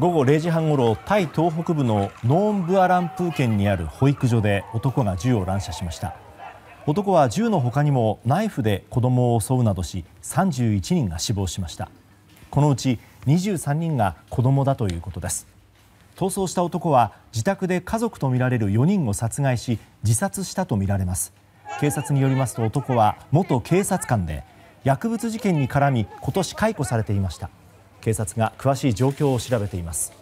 午後0時半ごろタイ東北部のノーンブアランプー県にある保育所で男が銃を乱射しました。男は銃の他にもナイフで子供を襲うなどし31人が死亡しましたこのうち23人が子供だということです逃走した男は自宅で家族とみられる4人を殺害し自殺したとみられます警察によりますと男は元警察官で薬物事件に絡み今年解雇されていました警察が詳しい状況を調べています。